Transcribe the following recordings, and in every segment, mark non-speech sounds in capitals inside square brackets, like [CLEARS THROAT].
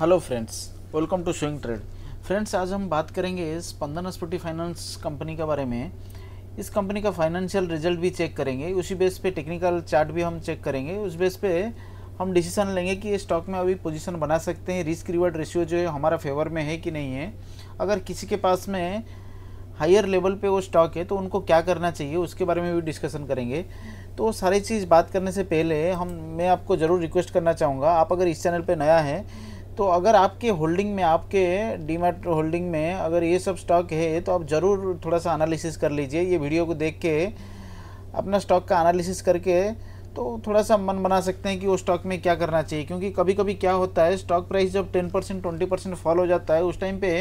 hello friends welcome to swing trade friends आज हम बात करेंगे स्पंदन स्फूर्ति फाइनेंस कंपनी के बारे में इस कंपनी का फाइनेंशियल रिजल्ट भी चेक करेंगे उसी बेस पे टेक्निकल चार्ट भी हम चेक करेंगे उस बेस पे हम डिसीजन लेंगे कि ये स्टॉक में अभी पोजीशन बना सकते हैं रिस्क रिवर्ड रेशियो जो है हमारा फेवर में है कि नहीं है अगर किसी के पास में हायर लेवल पे वो स्टॉक है तो उनको क्या करना चाहिए उसके बारे में भी डिस्कशन करेंगे तो सारी चीज़ बात करने से पहले हम मैं आपको ज़रूर रिक्वेस्ट करना चाहूँगा आप अगर इस चैनल पर नया है तो अगर आपके होल्डिंग में आपके डीमेट होल्डिंग में अगर ये सब स्टॉक है तो आप ज़रूर थोड़ा सा एनालिसिस कर लीजिए ये वीडियो को देख के अपना स्टॉक का एनालिसिस करके तो थोड़ा सा मन बना सकते हैं कि वो स्टॉक में क्या करना चाहिए क्योंकि कभी कभी क्या होता है स्टॉक प्राइस जब ten percent twenty percent fall हो जाता है उस टाइम पे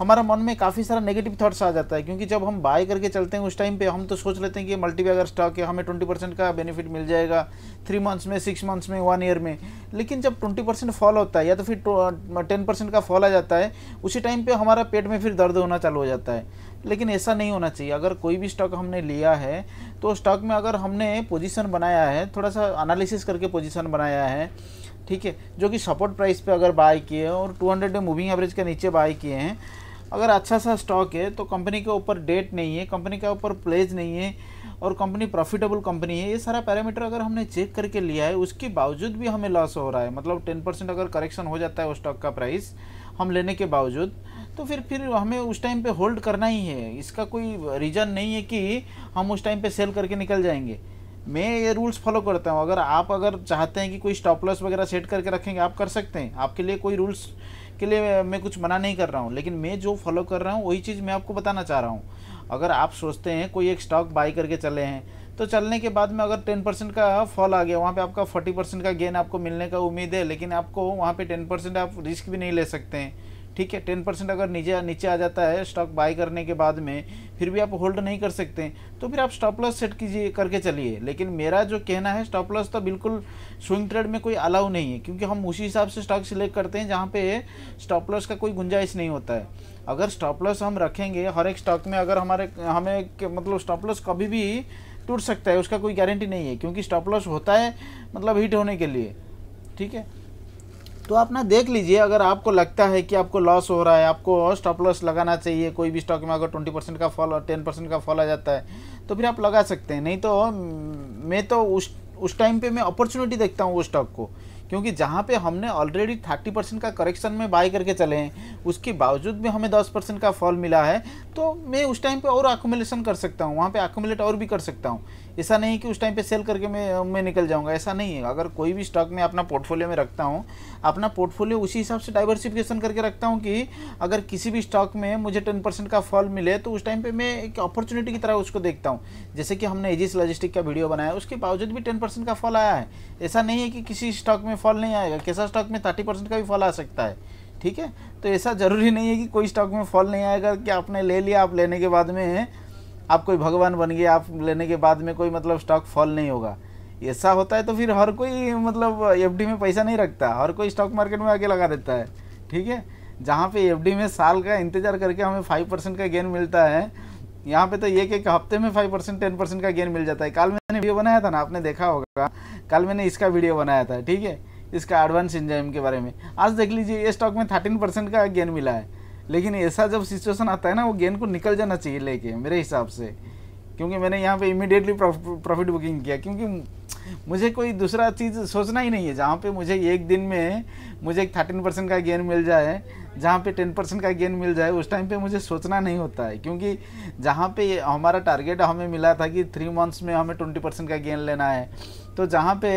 हमारा मन में काफ़ी सारा नेगेटिव थाट्स आ जाता है क्योंकि जब हम बाय करके चलते हैं उस टाइम पे हम तो सोच लेते हैं कि मल्टीपे अगर स्टॉक है हमें ट्वेंटी परसेंट का बेनिफिट मिल जाएगा थ्री मंथ्स में सिक्स मंथ्स में वन ईयर में लेकिन जब ट्वेंटी परसेंट फॉल होता है या तो फिर टेन परसेंट uh, का फॉल आ जाता है उसी टाइम पर हमारा पेट में फिर दर्द होना चालू हो जाता है लेकिन ऐसा नहीं होना चाहिए अगर कोई भी स्टॉक हमने लिया है तो स्टॉक में अगर हमने पोजिशन बनाया है थोड़ा सा अनालिसिस करके पोजिशन बनाया है ठीक है जो कि सपोर्ट प्राइस पे अगर बाय किए हैं और 200 डे मूविंग एवरेज के नीचे बाय किए हैं अगर अच्छा सा स्टॉक है तो कंपनी के ऊपर डेट नहीं है कंपनी के ऊपर प्लेज नहीं है और कंपनी प्रॉफिटेबल कंपनी है ये सारा पैरामीटर अगर हमने चेक करके लिया है उसके बावजूद भी हमें लॉस हो रहा है मतलब टेन परसेंट अगर करेक्शन हो जाता है उस स्टॉक का प्राइस हम लेने के बावजूद तो फिर फिर हमें उस टाइम पे होल्ड करना ही है इसका कोई रीज़न नहीं है कि हम उस टाइम पे सेल करके निकल जाएंगे मैं ये रूल्स फॉलो करता हूँ अगर आप अगर चाहते हैं कि कोई स्टॉप लॉस वगैरह सेट करके रखेंगे आप कर सकते हैं आपके लिए कोई रूल्स के लिए मैं कुछ मना नहीं कर रहा हूँ लेकिन मैं जो फॉलो कर रहा हूँ वही चीज़ मैं आपको बताना चाह रहा हूँ अगर आप सोचते हैं कोई एक स्टॉक बाई करके चले हैं तो चलने के बाद में अगर टेन परसेंट का फॉल आ गया वहाँ पे आपका फोर्टी परसेंट का गेन आपको मिलने का उम्मीद है लेकिन आपको वहाँ पे टेन परसेंट आप रिस्क भी नहीं ले सकते हैं ठीक है टेन परसेंट अगर नीचे नीचे आ जाता है स्टॉक बाय करने के बाद में फिर भी आप होल्ड नहीं कर सकते तो फिर आप स्टॉप लॉस सेट कीजिए करके चलिए लेकिन मेरा जो कहना है स्टॉप लॉस तो बिल्कुल स्विंग ट्रेड में कोई अलाउ नहीं है क्योंकि हम उसी हिसाब से स्टॉक सिलेक्ट करते हैं जहाँ पे स्टॉप लॉस का कोई गुंजाइश नहीं होता है अगर स्टॉप लॉस हम रखेंगे हर एक स्टॉक में अगर हमारे हमें मतलब स्टॉप लॉस कभी भी टूट सकता है उसका कोई गारंटी नहीं है क्योंकि स्टॉप लॉस होता है मतलब हिट होने के लिए ठीक है तो आप ना देख लीजिए अगर आपको लगता है कि आपको लॉस हो रहा है आपको स्टॉप लॉस लगाना चाहिए कोई भी स्टॉक में अगर ट्वेंटी परसेंट का फॉल और टेन परसेंट का फॉल आ जाता है तो फिर आप लगा सकते हैं नहीं तो हम्म, मैं तो उस उस टाइम पे मैं अपॉर्चुनिटी देखता हूँ वो स्टॉक को क्योंकि जहाँ पे हमने ऑलरेडी थर्टी परसेंट का करेक्शन में बाई करके चले हैं उसके बावजूद भी हमें दस परसेंट का फॉल मिला है तो मैं उस टाइम पे और एकोमोलेशन कर सकता हूँ वहाँ पे एकोमोलेट और भी कर सकता हूँ ऐसा नहीं कि उस टाइम पे सेल करके मैं मैं निकल जाऊंगा ऐसा नहीं है अगर कोई भी स्टॉक मैं अपना पोर्टफोलियो में रखता हूँ अपना पोर्टफोलियो उसी हिसाब से डाइवर्सिफिकेशन करके रखता हूँ कि अगर किसी भी स्टॉक में मुझे टेन परसेंट का फॉल मिले तो उस टाइम पर मैं एक अपॉर्चुनिटी की तरह उसको देखता हूँ जैसे कि हमने एजिस लॉजिस्टिक का वीडियो बनाया उसके बावजूद भी टेन परसेंट का फॉल आया है ऐसा नहीं है कि किसी स्टॉक में फॉल नहीं आएगा कैसा स्टॉक में थर्टी परसेंट का भी फॉल आ सकता है ठीक है तो ऐसा ज़रूरी नहीं है कि कोई स्टॉक में फॉल नहीं आएगा कि आपने ले लिया आप लेने के बाद में आप कोई भगवान बन गए आप लेने के बाद में कोई मतलब स्टॉक फॉल नहीं होगा ऐसा होता है तो फिर हर कोई मतलब एफ में पैसा नहीं रखता हर कोई स्टॉक मार्केट में आके लगा देता है ठीक है जहाँ पे एफ में साल का इंतजार करके हमें फाइव परसेंट का गेन मिलता है यहाँ पे तो एक एक हफ्ते में फाइव परसेंट टेन परसेंट का गेन मिल जाता है कल मैंने वीडियो बनाया था ना आपने देखा होगा कल मैंने इसका वीडियो बनाया था ठीक है इसका एडवांस इंजाइम के बारे में आज देख लीजिए ये स्टॉक में थर्टीन परसेंट का गेन मिला है लेकिन ऐसा जब सिचुएशन आता है ना वो गेंद को निकल जाना चाहिए लेके मेरे हिसाब से क्योंकि मैंने यहाँ पे इमिडिएटली प्रॉफिट बुकिंग किया क्योंकि मुझे कोई दूसरा चीज़ सोचना ही नहीं है जहाँ पे मुझे एक दिन में मुझे एक थर्टीन परसेंट का गेन मिल जाए जहाँ पे टेन परसेंट का गेन मिल जाए उस टाइम पे मुझे सोचना नहीं होता है क्योंकि जहाँ पे हमारा टारगेट हमें मिला था कि थ्री मंथ्स में हमें ट्वेंटी परसेंट का गेन लेना है तो जहाँ पे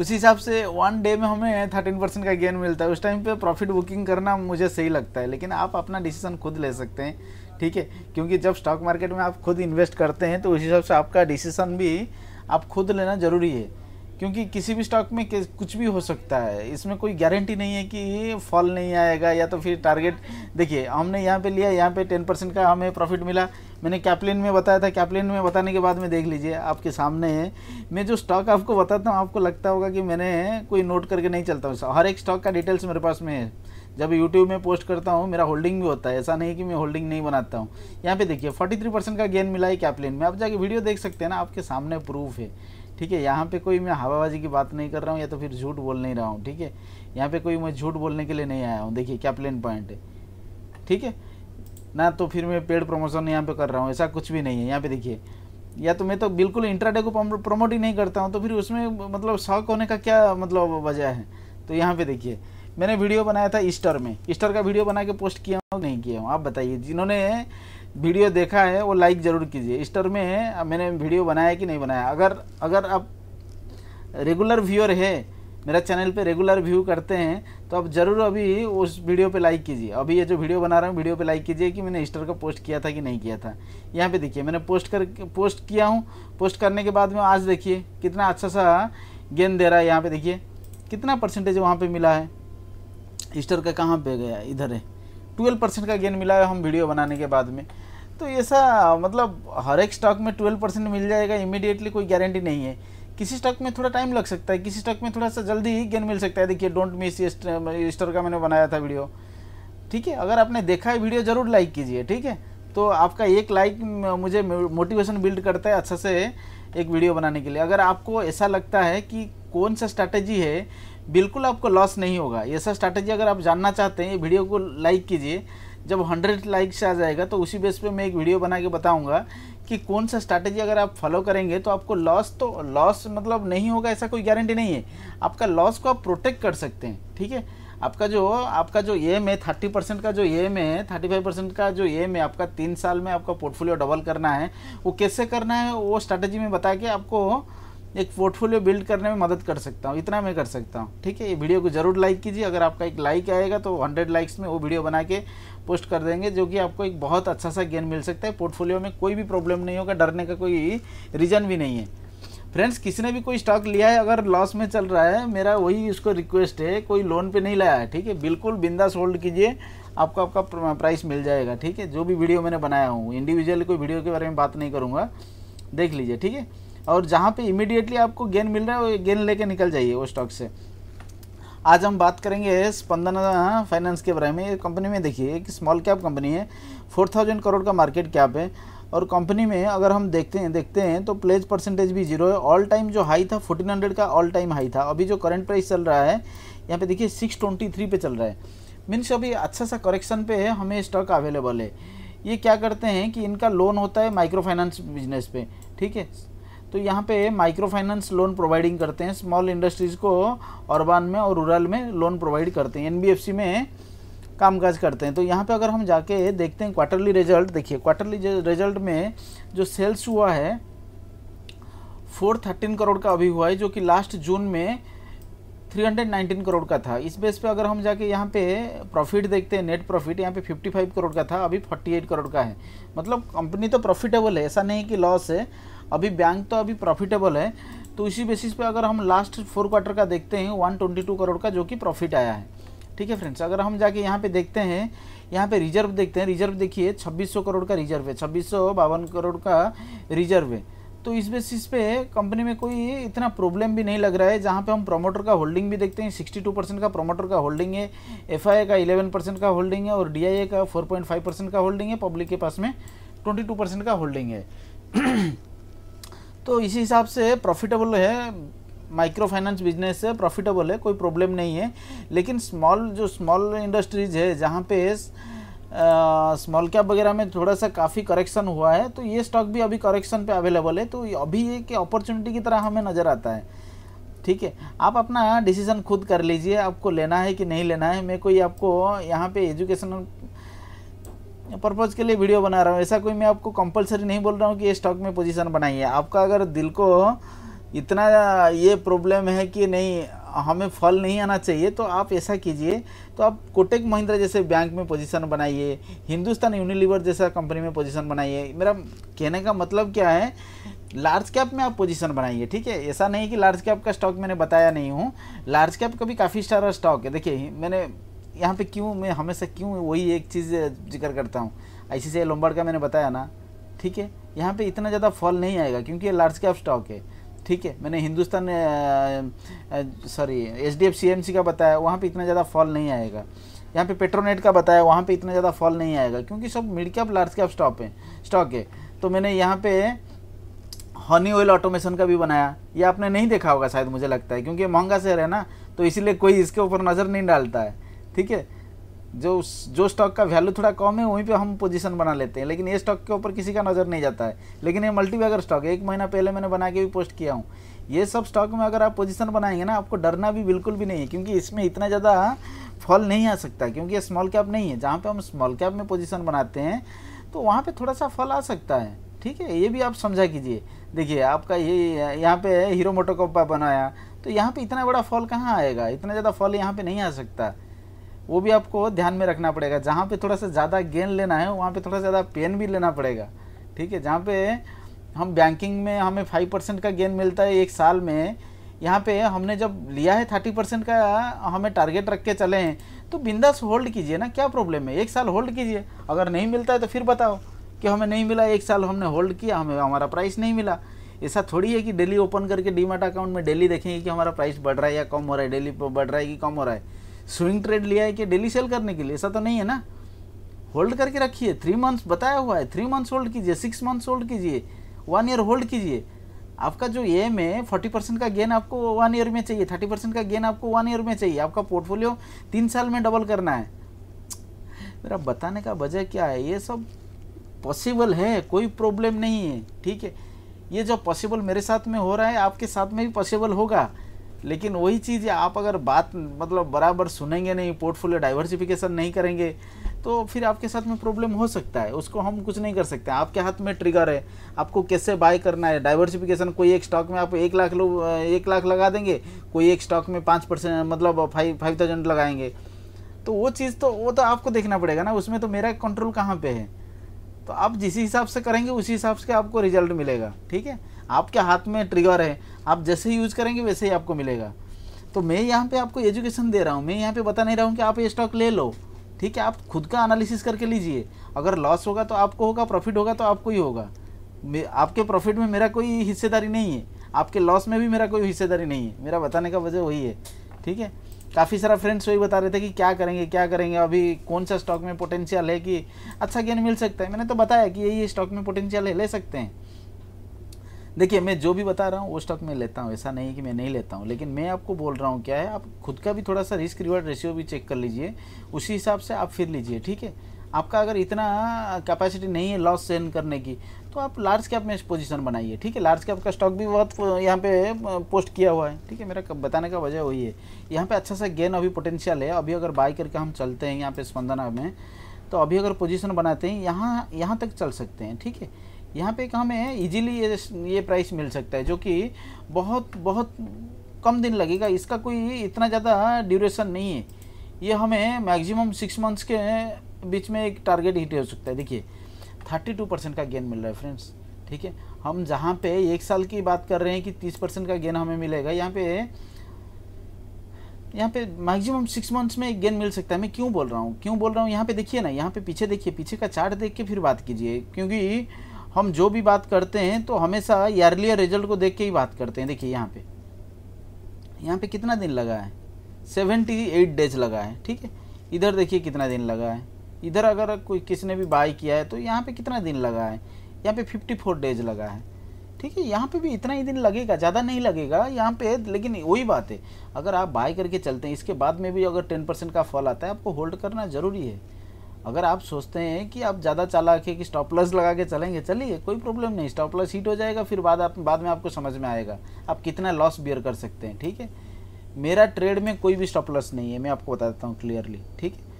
उसी हिसाब से वन डे में हमें थर्टीन परसेंट का गेन मिलता है उस टाइम पे प्रॉफिट बुकिंग करना मुझे सही लगता है लेकिन आप अपना डिसीजन खुद ले सकते हैं ठीक है क्योंकि जब स्टॉक मार्केट में आप खुद इन्वेस्ट करते हैं तो उस हिसाब से आपका डिसीजन भी आप खुद लेना ज़रूरी है क्योंकि किसी भी स्टॉक में कुछ भी हो सकता है इसमें कोई गारंटी नहीं है कि फॉल नहीं आएगा या तो फिर टारगेट देखिए हमने यहाँ पे लिया यहाँ पे टेन परसेंट का हमें प्रॉफिट मिला मैंने कैपलिन में बताया था कैपलिन में बताने के बाद में देख लीजिए आपके सामने है मैं जो स्टॉक आपको बताता हूँ आपको लगता होगा कि मैंने कोई नोट करके नहीं चलता हूँ हर एक स्टॉक का डिटेल्स मेरे पास में है जब यूट्यूब में पोस्ट करता हूँ मेरा होल्डिंग भी होता है ऐसा नहीं कि मैं होल्डिंग नहीं बनाता हूँ यहाँ पे देखिए 43 परसेंट का गेन मिला है कैपलिन में आप जाके वीडियो देख सकते हैं ना आपके सामने प्रूफ है ठीक है यहाँ पे कोई मैं हवाबाजी की बात नहीं कर रहा हूँ या तो फिर झूठ बोल नहीं रहा हूँ ठीक है यहाँ पे कोई मैं झूठ बोलने के लिए नहीं आया हूँ देखिए क्या प्लेन पॉइंट है ठीक है ना तो फिर मैं पेड प्रमोशन यहाँ पे कर रहा हूँ ऐसा कुछ भी नहीं है यहाँ पे देखिए या तो मैं तो बिल्कुल इंट्राडे को प्रमोट ही नहीं करता हूँ तो फिर उसमें मतलब शौक होने का क्या मतलब वजह है तो यहाँ पे देखिए मैंने वीडियो बनाया था ईस्टर में ईस्टर का वीडियो बना के पोस्ट किया हूँ नहीं किया हूँ आप बताइए जिन्होंने वीडियो देखा है वो लाइक ज़रूर कीजिए ईस्टर में मैंने वीडियो बनाया कि नहीं बनाया अगर अगर आप रेगुलर व्यूअर है मेरा चैनल पे रेगुलर व्यू करते हैं तो आप ज़रूर अभी उस वीडियो पे लाइक कीजिए अभी ये जो वीडियो बना रहा हूँ वीडियो पे लाइक कीजिए कि मैंने ईस्टर का पोस्ट किया था कि नहीं किया था यहाँ पे देखिए मैंने पोस्ट कर पोस्ट किया हूँ पोस्ट करने के बाद में आज देखिए कितना अच्छा सा गेंद दे रहा है यहाँ पर देखिए कितना परसेंटेज वहाँ पर मिला है ईस्टर का कहाँ पर गया इधर है ट्वेल्व परसेंट का गेंद मिला है हम वीडियो बनाने के बाद में तो ऐसा मतलब हर एक स्टॉक में ट्वेल्व परसेंट मिल जाएगा इमीडिएटली कोई गारंटी नहीं है किसी स्टॉक में थोड़ा टाइम लग सकता है किसी स्टॉक में थोड़ा सा जल्दी ही गेन मिल सकता है देखिए डोंट मिस ये स्टोर का मैंने बनाया था वीडियो ठीक है अगर आपने देखा है वीडियो ज़रूर लाइक कीजिए ठीक है तो आपका एक लाइक मुझे मोटिवेशन बिल्ड करता है अच्छा से एक वीडियो बनाने के लिए अगर आपको ऐसा लगता है कि कौन सा स्ट्रैटेजी है बिल्कुल आपको लॉस नहीं होगा ऐसा स्ट्रैटेजी अगर आप जानना चाहते हैं ये वीडियो को लाइक कीजिए जब हंड्रेड लाइक्स आ जाएगा तो उसी बेस पे मैं एक वीडियो बना के बताऊंगा कि कौन सा स्ट्रैटेजी अगर आप फॉलो करेंगे तो आपको लॉस तो लॉस मतलब नहीं होगा ऐसा कोई गारंटी नहीं है आपका लॉस को आप प्रोटेक्ट कर सकते हैं ठीक है आपका जो आपका जो एम है थर्टी परसेंट का जो एम है थर्टी फाइव परसेंट का जो एम है आपका तीन साल में आपका पोर्टफोलियो डबल करना है वो कैसे करना है वो स्ट्रैटेजी में बता के आपको एक पोर्टफोलियो बिल्ड करने में मदद कर सकता हूँ इतना मैं कर सकता हूँ ठीक है ये वीडियो को ज़रूर लाइक कीजिए अगर आपका एक लाइक आएगा तो हंड्रेड लाइक्स में वो वीडियो बना के पोस्ट कर देंगे जो कि आपको एक बहुत अच्छा सा गेन मिल सकता है पोर्टफोलियो में कोई भी प्रॉब्लम नहीं होगा डरने का कोई रीज़न भी नहीं है फ्रेंड्स किसी ने भी कोई स्टॉक लिया है अगर लॉस में चल रहा है मेरा वही उसको रिक्वेस्ट है कोई लोन पे नहीं लाया है ठीक है बिल्कुल बिंदास होल्ड कीजिए आपको आपका प्राइस मिल जाएगा ठीक है जो भी वीडियो मैंने बनाया हूँ इंडिविजुअल कोई वीडियो के बारे में बात नहीं करूँगा देख लीजिए ठीक है और जहाँ पे इमिडिएटली आपको गेन मिल रहा है वो गेन लेके निकल जाइए वो स्टॉक से आज हम बात करेंगे स्पंदन फाइनेंस के बारे में कंपनी में देखिए एक स्मॉल कैप कंपनी है फोर थाउजेंड करोड़ का मार्केट कैप है और कंपनी में अगर हम देखते हैं देखते हैं तो प्लेज परसेंटेज भी जीरो है ऑल टाइम जो हाई था फोर्टीन हंड्रेड का ऑल टाइम हाई था अभी जो करंट प्राइस चल रहा है यहाँ पे देखिए सिक्स ट्वेंटी थ्री पे चल रहा है मीन्स अभी अच्छा सा करेक्शन पे है हमें स्टॉक अवेलेबल है ये क्या करते हैं कि इनका लोन होता है माइक्रो फाइनेंस बिजनेस पे ठीक है तो यहाँ पे माइक्रो फाइनेंस लोन प्रोवाइडिंग करते हैं स्मॉल इंडस्ट्रीज़ को अरबान में और रूरल में लोन प्रोवाइड करते हैं एनबीएफसी में कामकाज करते हैं तो यहाँ पे अगर हम जाके देखते हैं क्वार्टरली रिजल्ट देखिए क्वार्टरली रिजल्ट में जो सेल्स हुआ है फोर थर्टीन करोड़ का अभी हुआ है जो कि लास्ट जून में 319 करोड़ का था इस बेस पे अगर हम जाके यहाँ पे प्रॉफिट देखते हैं नेट प्रॉफिट यहाँ पे 55 करोड़ का था अभी 48 करोड़ का है मतलब कंपनी तो प्रॉफिटेबल है ऐसा नहीं कि लॉस है अभी बैंक तो अभी प्रॉफिटेबल है तो इसी बेसिस पे अगर हम लास्ट फोर क्वार्टर का देखते हैं 122 करोड़ का जो कि प्रॉफिट आया है ठीक है फ्रेंड्स अगर हम जाके यहाँ पे देखते हैं यहाँ पे रिजर्व देखते हैं रिजर्व देखिए 2600 करोड़ का रिजर्व है छब्बीस करोड़ का रिजर्व है तो इस बेसिस पे कंपनी में कोई इतना प्रॉब्लम भी नहीं लग रहा है जहाँ पे हम प्रोमोटर का होल्डिंग भी देखते हैं 62 परसेंट का प्रोमोटर का होल्डिंग है एफआई का 11 परसेंट का होल्डिंग है और डीआईए का 4.5 परसेंट का होल्डिंग है पब्लिक के पास में 22 परसेंट का होल्डिंग है [CLEARS THROAT] तो इसी हिसाब से प्रॉफिटेबल है माइक्रो फाइनेंस बिजनेस से प्रॉफिटेबल है कोई प्रॉब्लम नहीं है लेकिन स्मॉल जो स्मॉल इंडस्ट्रीज है जहाँ पे स्मॉल कैप वगैरह में थोड़ा सा काफ़ी करेक्शन हुआ है तो ये स्टॉक भी अभी करेक्शन पे अवेलेबल है तो अभी ये कि अपॉर्चुनिटी की तरह हमें नज़र आता है ठीक है आप अपना डिसीज़न खुद कर लीजिए आपको लेना है कि नहीं लेना है मैं कोई आपको यहाँ पे एजुकेशनल पर्पज़ के लिए वीडियो बना रहा हूँ ऐसा कोई मैं आपको कंपलसरी नहीं बोल रहा हूँ कि ये स्टॉक में पोजीशन बनाइए आपका अगर दिल को इतना ये प्रॉब्लम है कि नहीं हमें फल नहीं आना चाहिए तो आप ऐसा कीजिए तो आप कोटेक महिंद्रा जैसे बैंक में पोजीशन बनाइए हिंदुस्तान यूनिलीवर जैसा कंपनी में पोजीशन बनाइए मेरा कहने का मतलब क्या है लार्ज कैप में आप पोजीशन बनाइए ठीक है ऐसा नहीं कि लार्ज कैप का स्टॉक मैंने बताया नहीं हूँ लार्ज कैप का भी काफ़ी सारा स्टॉक है देखिए मैंने यहाँ पे क्यों मैं हमेशा क्यों वही एक चीज़ जिक्र करता हूँ ऐसी से का मैंने बताया ना ठीक है यहाँ पे इतना ज़्यादा फॉल नहीं आएगा क्योंकि ये लार्ज कैप स्टॉक है ठीक है मैंने Hindustan sorry H D F C M C का बताया वहाँ पे इतना ज़्यादा फॉल नहीं आएगा यहाँ पे पेट्रोनेट का बताया वहाँ पे इतना ज़्यादा फॉल नहीं आएगा क्योंकि सब mid cap large cap stock है स्टॉक है तो मैंने यहाँ पे हनी ऑयल ऑटोमेशन का भी बनाया ये आपने नहीं देखा होगा शायद मुझे लगता है क्योंकि महंगा शहर है ना तो इसीलिए कोई इसके ऊपर नज़र नहीं डालता है ठीक है जो जो स्टॉक का वैल्यू थोड़ा कम है वहीं पे हम पोजीशन बना लेते हैं लेकिन ये स्टॉक के ऊपर किसी का नज़र नहीं जाता है लेकिन ये मल्टीबैगर स्टॉक है एक महीना पहले मैंने बना के भी पोस्ट किया हूँ ये सब स्टॉक में अगर आप पोजीशन बनाएंगे ना आपको डरना भी बिल्कुल भी नहीं है क्योंकि इसमें इतना ज़्यादा फॉल नहीं आ सकता क्योंकि ये स्मॉल कैप नहीं है जहाँ पर हम स्मॉल कैप में पोजिशन बनाते हैं तो वहाँ पर थोड़ा सा फल आ सकता है ठीक है ये भी आप समझा कीजिए देखिए आपका ये यहाँ पर हीरो मोटोकोपा बनाया तो यहाँ पर इतना बड़ा फॉल कहाँ आएगा इतना ज़्यादा फॉल यहाँ पर नहीं आ सकता वो भी आपको ध्यान में रखना पड़ेगा जहाँ पे थोड़ा सा ज़्यादा गेन लेना है वहाँ पे थोड़ा सा ज़्यादा पेन भी लेना पड़ेगा ठीक है जहाँ पे हम बैंकिंग में हमें फाइव परसेंट का गेन मिलता है एक साल में यहाँ पे हमने जब लिया है थर्टी परसेंट का हमें टारगेट रख के चले हैं तो बिंदास होल्ड कीजिए ना क्या प्रॉब्लम है एक साल होल्ड कीजिए अगर नहीं मिलता है तो फिर बताओ कि हमें नहीं मिला एक साल हमने होल्ड किया हमें हमारा प्राइस नहीं मिला ऐसा थोड़ी है कि डेली ओपन करके डीमार्ट अकाउंट में डेली देखेंगे कि हमारा प्राइस बढ़ रहा है या कम हो रहा है डेली बढ़ रहा है कि कम हो रहा है स्विंग ट्रेड लिया है कि डेली सेल करने के लिए ऐसा तो नहीं है ना होल्ड करके रखिए थ्री मंथ्स बताया हुआ है थ्री मंथ्स होल्ड कीजिए सिक्स मंथ्स होल्ड कीजिए वन ईयर होल्ड कीजिए आपका जो एम है फोर्टी परसेंट का गेन आपको वन ईयर में चाहिए थर्टी परसेंट का गेन आपको वन ईयर में चाहिए आपका पोर्टफोलियो तीन साल में डबल करना है मेरा बताने का वजह क्या है ये सब पॉसिबल है कोई प्रॉब्लम नहीं है ठीक है ये जो पॉसिबल मेरे साथ में हो रहा है आपके साथ में भी पॉसिबल होगा लेकिन वही चीज़ आप अगर बात मतलब बराबर सुनेंगे नहीं पोर्टफोलियो डाइवर्सिफिकेशन नहीं करेंगे तो फिर आपके साथ में प्रॉब्लम हो सकता है उसको हम कुछ नहीं कर सकते आपके हाथ में ट्रिगर है आपको कैसे बाय करना है डाइवर्सिफिकेशन कोई एक स्टॉक में आप एक लाख लोग एक लाख लगा देंगे कोई एक स्टॉक में पाँच परसेंट मतलब फाइव फाइव थाउजेंड लगाएंगे तो वो चीज़ तो वो तो आपको देखना पड़ेगा ना उसमें तो मेरा कंट्रोल कहाँ पर है तो आप जिस हिसाब से करेंगे उसी हिसाब से आपको रिजल्ट मिलेगा ठीक है आपके हाथ में ट्रिगर है आप जैसे ही यूज करेंगे वैसे ही आपको मिलेगा तो मैं यहाँ पे आपको एजुकेशन दे रहा हूँ मैं यहाँ पे बता नहीं रहा हूँ कि आप ये स्टॉक ले लो ठीक है आप खुद का एनालिसिस करके लीजिए अगर लॉस होगा तो आपको होगा प्रॉफिट होगा तो आपको ही होगा आपके प्रॉफिट में मेरा कोई हिस्सेदारी नहीं है आपके लॉस में भी मेरा कोई हिस्सेदारी नहीं है मेरा बताने का वजह वही है ठीक है काफ़ी सारा फ्रेंड्स वही बता रहे थे कि क्या करेंगे क्या करेंगे अभी कौन सा स्टॉक में पोटेंशियल है कि अच्छा गेन मिल सकता है मैंने तो बताया कि यही स्टॉक में पोटेंशियल है ले सकते हैं देखिए मैं जो भी बता रहा हूँ वो स्टॉक मैं लेता हूँ ऐसा नहीं कि मैं नहीं लेता हूँ लेकिन मैं आपको बोल रहा हूँ क्या है आप खुद का भी थोड़ा सा रिस्क रिवार्ड रेशियो भी चेक कर लीजिए उसी हिसाब से आप फिर लीजिए ठीक है आपका अगर इतना कैपेसिटी नहीं है लॉस सेन करने की तो आप लार्ज कैप में पोजिशन बनाइए ठीक है लार्ज कैप का स्टॉक भी बहुत यहाँ पे पोस्ट किया हुआ है ठीक है मेरा बताने का वजह वही है यहाँ पे अच्छा सा गेन अभी पोटेंशियल है अभी अगर बाई करके हम चलते हैं यहाँ पे स्पंदना में तो अभी अगर पोजिशन बनाते हैं यहाँ यहाँ तक चल सकते हैं ठीक है यहाँ पे एक हमें इजीली ये ये प्राइस मिल सकता है जो कि बहुत बहुत कम दिन लगेगा इसका कोई इतना ज़्यादा ड्यूरेशन नहीं है ये हमें मैक्सिमम सिक्स मंथ्स के बीच में एक टारगेट हिट हो सकता है देखिए थर्टी टू परसेंट का गेन मिल रहा है फ्रेंड्स ठीक है हम जहाँ पे एक साल की बात कर रहे हैं कि तीस परसेंट का गेन हमें मिलेगा यहाँ पे यहाँ पे मैक्सिमम सिक्स मंथ्स में एक गेन मिल सकता है मैं क्यों बोल रहा हूँ क्यों बोल रहा हूँ यहाँ पे देखिए ना यहाँ पे पीछे देखिए पीछे का चार्ट देख के फिर बात कीजिए क्योंकि हम जो भी बात करते हैं तो हमेशा ईयरलियर रिजल्ट को देख के ही बात करते हैं देखिए यहाँ पे यहाँ पे कितना दिन लगा है सेवेंटी एट डेज लगा है ठीक है इधर देखिए कितना दिन लगा है इधर अगर कोई किसी ने भी बाय किया है तो यहाँ पे कितना दिन लगा है यहाँ पे फिफ्टी फोर डेज लगा है ठीक है यहाँ पे भी इतना ही दिन लगेगा ज़्यादा नहीं लगेगा यहाँ पे लेकिन वही बात है अगर आप बाय करके चलते हैं इसके बाद में भी अगर टेन परसेंट का फॉल आता है आपको होल्ड करना ज़रूरी है अगर आप सोचते हैं कि आप ज़्यादा चालाक है कि स्टॉप लॉस लगा के चलेंगे चलिए कोई प्रॉब्लम नहीं स्टॉप लॉस हिट हो जाएगा फिर बाद आप बाद में आपको समझ में आएगा आप कितना लॉस बियर कर सकते हैं ठीक है मेरा ट्रेड में कोई भी स्टॉप लॉस नहीं है मैं आपको बता देता हूँ क्लियरली ठीक है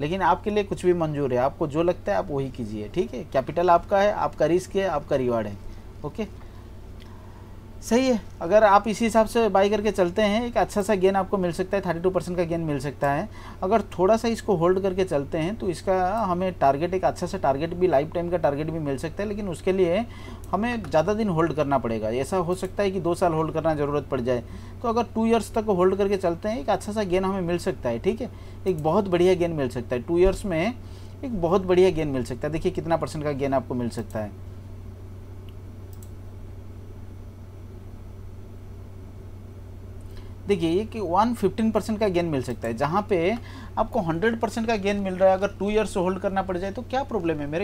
लेकिन आपके लिए कुछ भी मंजूर है आपको जो लगता है आप वही कीजिए ठीक है कैपिटल आपका है आपका रिस्क है आपका रिवार्ड है ओके सही है अगर आप इसी हिसाब से बाई करके चलते हैं एक अच्छा सा गेन आपको मिल सकता है थर्टी टू परसेंट का गेन मिल सकता है अगर थोड़ा सा इसको होल्ड करके चलते हैं तो इसका हमें टारगेट एक अच्छा सा टारगेट भी लाइफ टाइम का टारगेट भी मिल सकता है लेकिन उसके लिए हमें ज़्यादा दिन होल्ड करना पड़ेगा ऐसा हो सकता है कि दो साल होल्ड करना ज़रूरत पड़ जाए तो अगर टू ईयर्स तक होल्ड करके चलते हैं एक अच्छा सा गेन हमें मिल सकता है ठीक है एक बहुत बढ़िया गेन मिल सकता है टू ईयर्स में एक बहुत बढ़िया गेन मिल सकता है देखिए कितना परसेंट का गेन आपको मिल सकता है देखिए कि वन फिफ्टीन परसेंट का गेन मिल सकता है जहाँ पे आपको हंड्रेड परसेंट का गेन मिल रहा है अगर टू ईयर्स होल्ड करना पड़ जाए तो क्या प्रॉब्लम है मेरे